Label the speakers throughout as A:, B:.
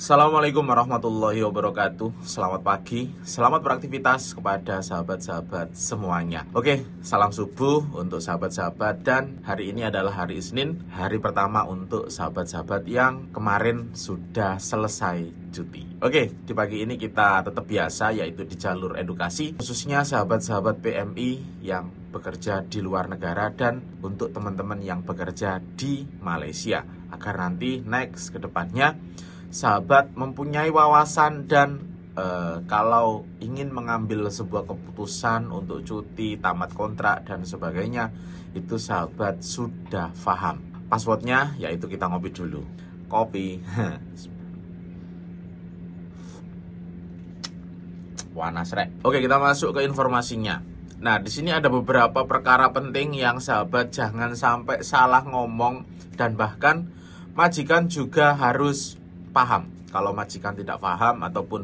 A: Assalamualaikum warahmatullahi wabarakatuh Selamat pagi, selamat beraktivitas kepada sahabat-sahabat semuanya Oke, salam subuh untuk sahabat-sahabat Dan hari ini adalah hari Isnin, Hari pertama untuk sahabat-sahabat yang kemarin sudah selesai cuti Oke, di pagi ini kita tetap biasa yaitu di jalur edukasi Khususnya sahabat-sahabat PMI yang bekerja di luar negara dan untuk teman-teman yang bekerja di Malaysia Agar nanti next ke depannya sahabat mempunyai wawasan dan e, kalau ingin mengambil sebuah keputusan untuk cuti, tamat kontrak dan sebagainya, itu sahabat sudah paham. Passwordnya yaitu kita ngopi dulu. Kopi. warna rek. Oke, kita masuk ke informasinya. Nah, di sini ada beberapa perkara penting yang sahabat jangan sampai salah ngomong dan bahkan majikan juga harus paham. Kalau majikan tidak paham ataupun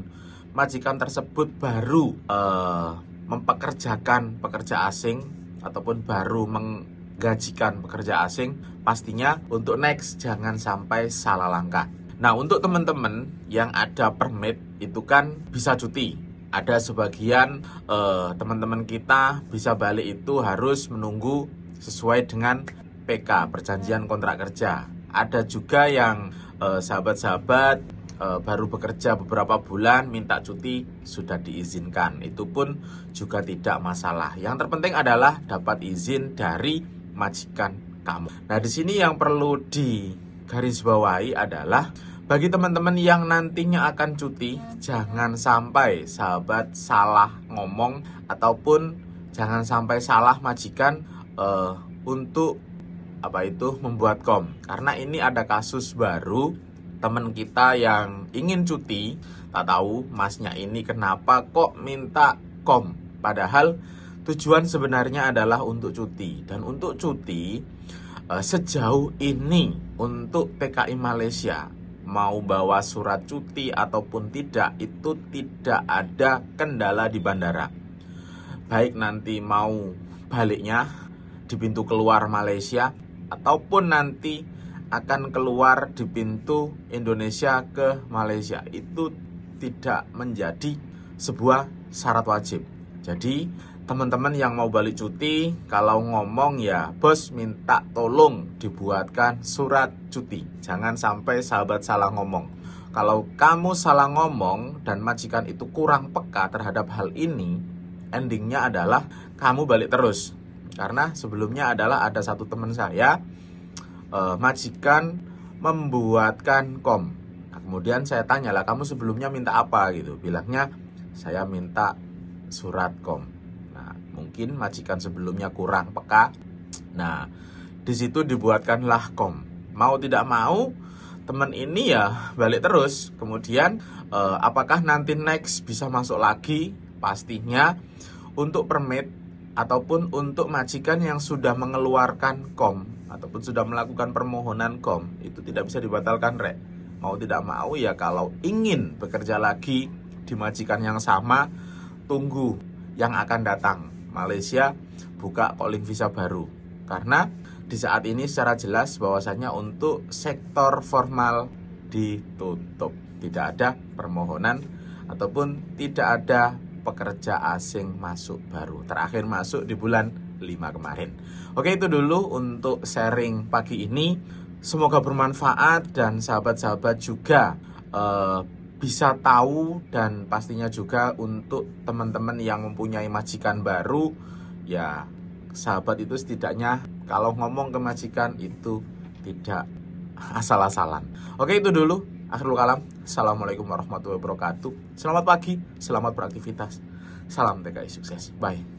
A: majikan tersebut baru uh, mempekerjakan pekerja asing ataupun baru menggajikan pekerja asing, pastinya untuk next jangan sampai salah langkah. Nah, untuk teman-teman yang ada permit itu kan bisa cuti. Ada sebagian eh, teman-teman kita bisa balik itu harus menunggu sesuai dengan PK, perjanjian kontrak kerja. Ada juga yang Eh, sahabat-sahabat uh, baru bekerja beberapa bulan minta cuti sudah diizinkan itu pun juga tidak masalah yang terpenting adalah dapat izin dari majikan kamu nah di sini yang perlu garis bawahi adalah bagi teman-teman yang nantinya akan cuti, jangan sampai sahabat salah ngomong ataupun jangan sampai salah majikan uh, untuk apa itu membuat kom karena ini ada kasus baru teman kita yang ingin cuti tak tahu masnya ini kenapa kok minta kom padahal tujuan sebenarnya adalah untuk cuti dan untuk cuti eh, sejauh ini untuk PKI Malaysia mau bawa surat cuti ataupun tidak itu tidak ada kendala di bandara baik nanti mau baliknya di pintu keluar Malaysia ataupun nanti akan keluar di pintu Indonesia ke Malaysia itu tidak menjadi sebuah syarat wajib. Jadi teman-teman yang mau balik cuti kalau ngomong ya bos minta tolong dibuatkan surat cuti. Jangan sampai sahabat salah ngomong. Kalau kamu salah ngomong dan majikan itu kurang peka terhadap hal ini, endingnya adalah kamu balik terus karena sebelumnya adalah ada satu teman saya eh, majikan membuatkan kom. Nah, kemudian saya tanya lah kamu sebelumnya minta apa gitu. Bilangnya saya minta surat kom. Nah, mungkin majikan sebelumnya kurang peka. Nah, di situ dibuatkanlah kom. Mau tidak mau teman ini ya balik terus. Kemudian eh, apakah nanti next bisa masuk lagi? Pastinya untuk permit ataupun untuk majikan yang sudah mengeluarkan kom ataupun sudah melakukan permohonan kom itu tidak bisa dibatalkan rek mau tidak mau ya kalau ingin bekerja lagi di majikan yang sama tunggu yang akan datang Malaysia buka calling visa baru karena di saat ini secara jelas bahwasannya untuk sektor formal ditutup tidak ada permohonan ataupun tidak ada pekerja asing masuk baru. Terakhir masuk di bulan 5 kemarin. Oke, itu dulu untuk sharing pagi ini. Semoga bermanfaat dan sahabat-sahabat juga uh, bisa tahu dan pastinya juga untuk teman-teman yang mempunyai majikan baru ya sahabat itu setidaknya kalau ngomong ke majikan itu tidak asal-asalan. Oke, itu dulu Akhirul kalam, Assalamualaikum warahmatullahi wabarakatuh. Selamat pagi, selamat beraktivitas. Salam TKI sukses. Bye.